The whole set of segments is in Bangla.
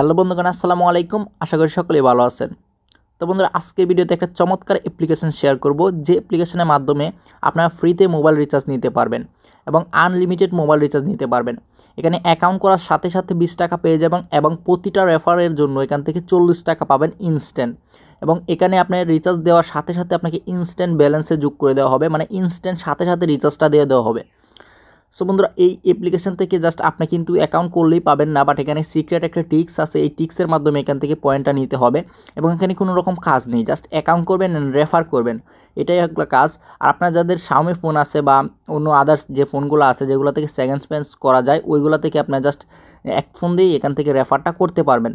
হ্যালো বন্ধুগণ আসসালামু আলাইকুম আশা করি সকলেই ভালো আছেন তো বন্ধুরা আজকের ভিডিওতে একটা চমৎকার অ্যাপ্লিকেশন শেয়ার করব যে অ্যাপ্লিকেশনের মাধ্যমে আপনারা ফ্রিতে মোবাইল রিচার্জ নিতে পারবেন এবং আনলিমিটেড মোবাইল রিচার্জ নিতে পারবেন এখানে অ্যাকাউন্ট করার সাথে সাথে বিশ টাকা পেয়ে যাবেন এবং প্রতিটা রেফারের জন্য এখান থেকে চল্লিশ টাকা পাবেন ইনস্ট্যান্ট এবং এখানে আপনার রিচার্জ দেওয়ার সাথে সাথে আপনাকে ইনস্ট্যান্ট ব্যালেন্সে যোগ করে দেওয়া হবে মানে ইনস্ট্যান্ট সাথে সাথে রিচার্জটা দিয়ে দেওয়া হবে সো বন্ধুরা এই অ্যাপ্লিকেশান থেকে জাস্ট আপনি কিন্তু অ্যাকাউন্ট করলেই পাবেন না বাট এখানে সিক্রেট একটা টিক্স আছে এই টিক্সের মাধ্যমে এখান থেকে পয়েন্টটা নিতে হবে এবং এখানে কোনো রকম কাজ নেই জাস্ট অ্যাকাউন্ট করবেন অ্যান্ড রেফার করবেন এটাই একটা কাজ আর আপনার যাদের সাউমি ফোন আছে বা অন্য আদার্স যে ফোনগুলো আছে যেগুলো থেকে সেকেন্ড স্পেন্স করা যায় ওইগুলো থেকে আপনার জাস্ট এক ফোন দিয়েই এখান থেকে রেফারটা করতে পারবেন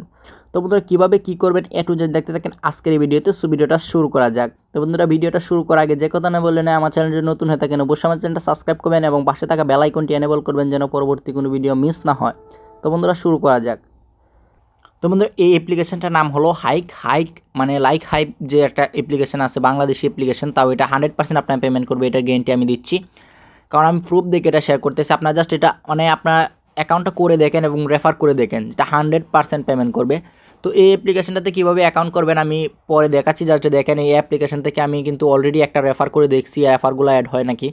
তো বন্ধুরা কীভাবে কী করবেন এ টু জেড দেখতে থাকেন আজকের এই ভিডিওতে সো ভিডিওটা শুরু করা যাক তো বন্ধুরা ভিডিওটা শুরু করার আগে যে কথা না বললে না আমার চ্যানেলটি নতুন হয়ে থাকেন অবশ্যই আমার চ্যানেলটা সাবস্ক্রাইব করবেন এবং পাশে থাকা বেল আইকনটি এনেবল করবেন যেন পরবর্তী কোনো ভিডিও মিস না হয় তো বন্ধুরা শুরু করা যাক তো বন্ধুরা এই অ্যাপ্লিকেশনটার নাম হলো হাইক হাইক মানে লাইক হাইপ যে একটা অ্যাপ্লিকেশন আছে বাংলাদেশি অ্যাপ্লিকেশন তাও এটা হান্ড্রেড পার্সেন্ট আপনার পেমেন্ট করবে এটা গ্যারেন্টি আমি দিচ্ছি কারণ আমি প্রুফ দেখে এটা শেয়ার করতেছি আপনার জাস্ট এটা মানে আপনার অ্যাকাউন্টটা করে দেখেন এবং রেফার করে দেখেন এটা হান্ড্রেড পার্সেন্ট পেমেন্ট করবে তো এই অ্যাপ্লিকেশানটাতে কীভাবে অ্যাকাউন্ট করবেন আমি পরে দেখাচ্ছি জাস্ট দেখেন এই অ্যাপ্লিকেশান থেকে আমি কিন্তু অলরেডি একটা রেফার করে দেখছি রেফারগুলো অ্যাড হয় নাকি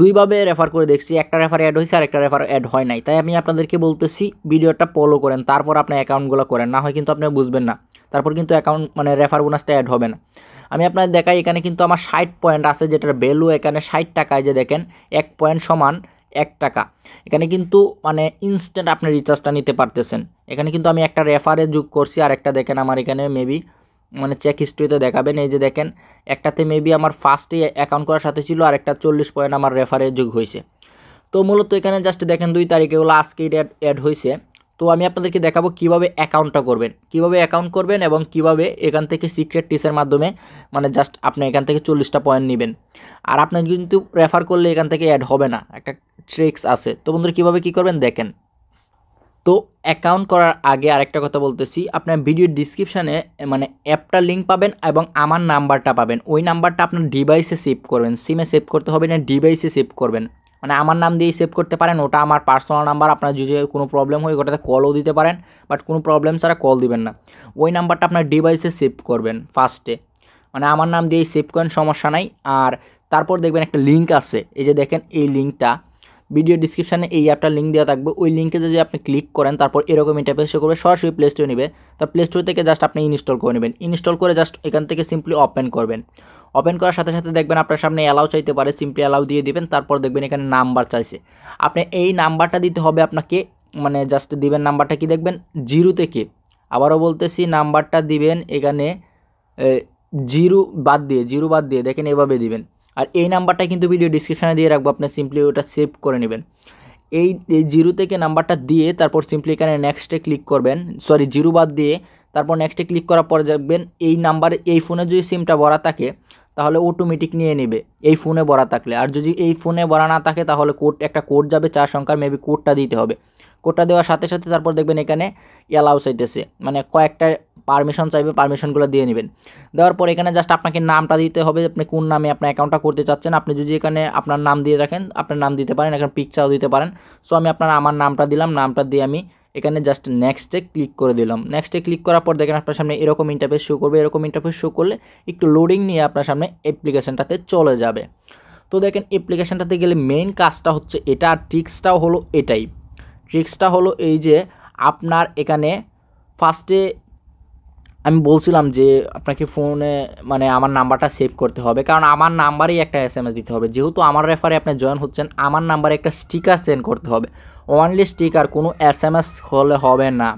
দুইভাবে রেফার করে দেখছি একটা রেফার অ্যাড হয়েছে আর একটা রেফার অ্যাড হয় নাই তাই আমি আপনাদেরকে বলতেছি ভিডিওটা ফলো করেন তারপর আপনার অ্যাকাউন্টগুলো করেন না হয় কিন্তু আপনি বুঝবেন না তারপর কিন্তু অ্যাকাউন্ট মানে রেফার বোনাসটা অ্যাড হবে না আমি আপনাদের দেখাই এখানে কিন্তু আমার ষাট পয়েন্ট আছে যেটার ভ্যালু এখানে ষাট টাকায় যে দেখেন এক পয়েন্ট সমান এক টাকা এখানে কিন্তু মানে ইনস্ট্যান্ট আপনি রিচার্জটা নিতে পারতেছেন এখানে কিন্তু আমি একটা রেফারে যোগ করছি আর একটা দেখেন আমার এখানে মেবি মানে চেক হিস্ট্রিতে দেখাবেন এই যে দেখেন একটাতে মেবি আমার ফার্স্টে অ্যাকাউন্ট করার সাথে ছিল আর একটা চল্লিশ পয়েন্ট আমার রেফারে যোগ হয়েছে তো মূলত এখানে জাস্ট দেখেন দুই তারিখ এগুলো আজকেই অ্যাড অ্যাড হয়েছে তো আমি আপনাদেরকে দেখাবো কিভাবে অ্যাকাউন্টটা করবেন কিভাবে অ্যাকাউন্ট করবেন এবং কিভাবে এখান থেকে সিক্রেট টিসের মাধ্যমে মানে জাস্ট আপনি এখান থেকে চল্লিশটা পয়েন্ট নেবেন আর আপনি কিন্তু রেফার করলে এখান থেকে অ্যাড হবে না একটা ট্রিক্স আছে তো বন্ধুরা কীভাবে কী করবেন দেখেন তো অ্যাকাউন্ট করার আগে আরেকটা কথা বলতেছি আপনার ভিডিও ডিসক্রিপশানে মানে অ্যাপটা লিঙ্ক পাবেন এবং আমার নাম্বারটা পাবেন ওই নাম্বারটা আপনার ডিভাইসে সেভ করবেন সিমে সেভ করতে হবে না ডিভাইসে সেভ করবেন মানে আমার নাম দিয়েই সেভ করতে পারেন ওটা আমার পার্সোনাল নাম্বার আপনার যদি কোনো প্রবলেম হয় ওটাতে কলও দিতে পারেন বাট কোনো প্রবলেম ছাড়া কল দিবেন না ওই নাম্বারটা আপনার ডিভাইসে সেভ করবেন ফার্স্টে মানে আমার নাম দিয়েই সেভ করেন সমস্যা নাই আর তারপর দেখবেন একটা লিঙ্ক আছে এই যে দেখেন এই লিঙ্কটা ভিডিও ডিসক্রিপশানে এই অ্যাপটার লিঙ্ক দেওয়া থাকবে ওই লিঙ্কে যদি আপনি ক্লিক করেন তারপর এরকম ইন্টারফেস করবে সরাসরি প্লে স্টোরে নেবে তা প্লে স্টোর থেকে জাস্ট আপনি ইনস্টল করে নেবেন ইনস্টল করে জাস্ট এখান থেকে সিম্পলি ওপেন করবেন ওপেন করার সাথে সাথে দেখবেন আপনার সামনে অ্যালাউ চাইতে পারে সিম্পলি অ্যালাউ দিয়ে দিবেন তারপর দেখবেন এখানে নাম্বার চাইছে আপনি এই নাম্বারটা দিতে হবে আপনাকে মানে জাস্ট দিবেন নাম্বারটা কি দেখবেন জিরো থেকে আবারও বলতেছি নাম্বারটা দিবেন এখানে জিরো বাদ দিয়ে জিরো বাদ দিয়ে দেখেন এভাবে দিবেন আর এই নাম্বারটা কিন্তু ভিডিও ডিসক্রিপশানে দিয়ে রাখবো আপনি সিম্পলি ওটা সেভ করে নেবেন এই জিরো থেকে নাম্বারটা দিয়ে তারপর সিম্পলি এখানে নেক্সটে ক্লিক করবেন সরি জিরো বাদ দিয়ে তারপর নেক্সটে ক্লিক করার পরে দেখবেন এই নাম্বারে এই ফোনে যদি সিমটা ভরা থাকে তাহলে অটোমেটিক নিয়ে নেবে এই ফোনে ভরা থাকলে আর যদি এই ফোনে ভরা না থাকে তাহলে কোড একটা কোড যাবে চার সংখ্যার মেবি কোডটা দিতে হবে কোডটা দেওয়ার সাথে সাথে তারপর দেখবেন এখানে অ্যালাউ চাইতেছে মানে কয়েকটা পারমিশন চাইবে পারমিশনগুলো দিয়ে নেবেন দেওয়ার পর এখানে জাস্ট আপনাকে নামটা দিতে হবে আপনি কোন নামে আপনার অ্যাকাউন্টটা করতে চাচ্ছেন আপনি যদি এখানে আপনার নাম দিয়ে রাখেন আপনার নাম দিতে পারেন এখানে পিকচারও দিতে পারেন সো আমি আপনার আমার নামটা দিলাম নামটা দিয়ে আমি এখানে জাস্ট নেক্সটে ক্লিক করে দিলাম নেক্সটে ক্লিক করার পর দেখেন আপনার সামনে এরকম ইন্টারফেস শো করবে এরকম ইন্টারফেস শো করলে একটু লোডিং নিয়ে আপনার সামনে অ্যাপ্লিকেশনটাতে চলে যাবে তো দেখেন অ্যাপ্লিকেশানটাতে গেলে মেইন কাজটা হচ্ছে এটা আর ট্রিক্সটাও হলো এটাই ট্রিক্সটা হলো এই যে আপনার এখানে ফার্স্টে আমি বলছিলাম যে আপনাকে ফোনে মানে আমার নাম্বারটা সেভ করতে হবে কারণ আমার নাম্বারেই একটা এস এম এস দিতে হবে যেহেতু আমার রেফারে আপনি জয়েন হচ্ছেন আমার নাম্বারে একটা স্টিকার সেন্ড করতে হবে ওয়ানলি স্টিকার কোনো এস এম এস হলে হবে না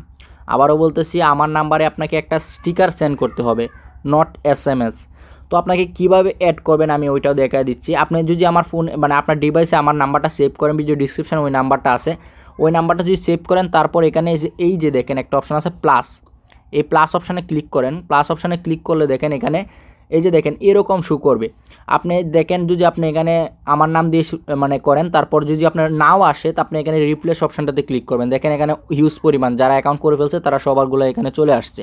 আবারও বলতেছি আমার নাম্বারে আপনাকে একটা স্টিকার সেন্ড করতে হবে নট এস এম এস তো আপনাকে কীভাবে অ্যাড করবেন আমি ওইটাও দেখা দিচ্ছি আপনি যদি আমার ফোন মানে আপনার ডিভাইসে আমার নাম্বারটা সেভ করেন ভিডিও ডিসক্রিপশানে ওই নাম্বারটা আছে ওই নাম্বারটা যদি সেভ করেন তারপর এখানে এই যে দেখেন একটা অপশন আছে প্লাস এই প্লাস অপশানে ক্লিক করেন প্লাস অপশানে ক্লিক করলে দেখেন এখানে এই যে দেখেন এরকম শু করবে আপনি দেখেন যদি আপনি এখানে আমার নাম দিয়ে মানে করেন তারপর যদি আপনার নাও আসে তা আপনি এখানে রিপ্লেস অপশানটাতে ক্লিক করবেন দেখেন এখানে হিউজ পরিমাণ যারা অ্যাকাউন্ট করে ফেলছে তারা সবারগুলো এখানে চলে আসছে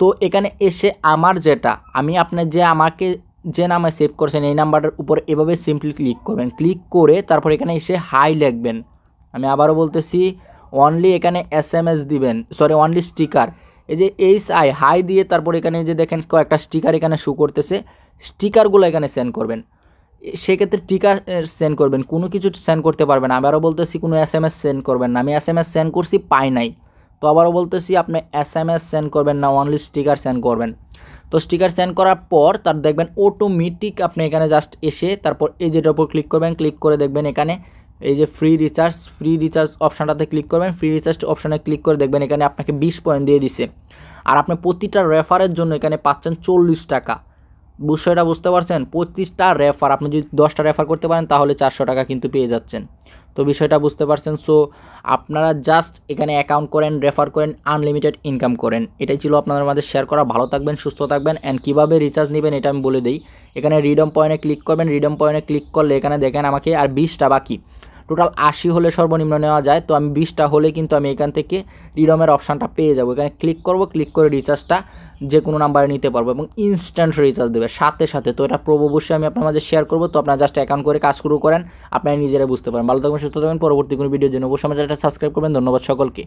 তো এখানে এসে আমার যেটা আমি আপনার যে আমাকে যে নামে সেভ করেছেন এই নাম্বারটার উপর এভাবে সিম্পলি ক্লিক করবেন ক্লিক করে তারপর এখানে এসে হাই লিখবেন আমি আবারও বলতেছি অনলি এখানে এস এম এস দিবেন সরি অনলি স্টিকার এই যে এইচ আই হাই দিয়ে তারপর এখানে যে দেখেন কয়েকটা স্টিকার এখানে শু করতেছে স্টিকারগুলো এখানে সেন্ড করবেন সেক্ষেত্রে টিকার সেন্ড করবেন কোনো কিছু সেন্ড করতে পারবেন আবারও বলতেছি কোনো এস এম এস সেন্ড করবেন না আমি এস এম এস সেন্ড করছি পাই নাই তো আবারও বলতেছি আপনি এস এম এস সেন্ড করবেন না অনলি স্টিকার সেন্ড করবেন তো স্টিকার সেন্ড করার পর তার দেখবেন অটোমেটিক আপনি এখানে জাস্ট এসে তারপর এই যেটার উপর ক্লিক করবেন ক্লিক করে দেখবেন এখানে এই যে ফ্রি রিচার্জ ফ্রি রিচার্জ অপশানটাতে ক্লিক করবেন ফ্রি রিচার্জ অপশানে ক্লিক করে দেখবেন এখানে আপনাকে বিশ পয়েন্ট দিয়ে দিছে আর আপনি প্রতিটা রেফারের জন্য এখানে পাচ্ছেন চল্লিশ টাকা বিষয়টা বুঝতে পারছেন পঁচিশটা রেফার আপনি যদি দশটা রেফার করতে পারেন তাহলে চারশো টাকা কিন্তু পেয়ে যাচ্ছেন তো বিষয়টা বুঝতে পারছেন সো আপনারা জাস্ট এখানে অ্যাকাউন্ট করেন রেফার করেন আনলিমিটেড ইনকাম করেন এটাই ছিল আপনাদের মাঝে শেয়ার করা ভালো থাকবেন সুস্থ থাকবেন অ্যান্ড কীভাবে রিচার্জ নেবেন এটা আমি বলে দিই এখানে রিডম পয়েন্টে ক্লিক করবেন রিডম পয়েন্টে ক্লিক করলে এখানে দেখেন আমাকে আর বিশটা বাকি টোটাল আশি হলে সর্বনিম্ন নেওয়া যায় তো আমি বিশটা হলে কিন্তু আমি এখান থেকে রিডমের অপশানটা পেয়ে যাবো এখানে ক্লিক করব ক্লিক করে রিচার্জটা যে কোনো নাম্বারে নিতে পারবো এবং ইনস্ট্যান্ট রিচার্জ দেবে সাথে সাথে তো এটা প্রো বসে আমি আপনার মাঝে শেয়ার করবো তো আপনার জাস্ট অ্যাকাউন্ট করে কাজ শুরু করেন আপনারা নিজেরা বুঝতে পারেন ভালো থাকবেন সুস্থ থাকবেন পরবর্তী কোনো ভিডিওর জন্য অবশ্যই আমার সাবস্ক্রাইব করবেন ধন্যবাদ সকলকে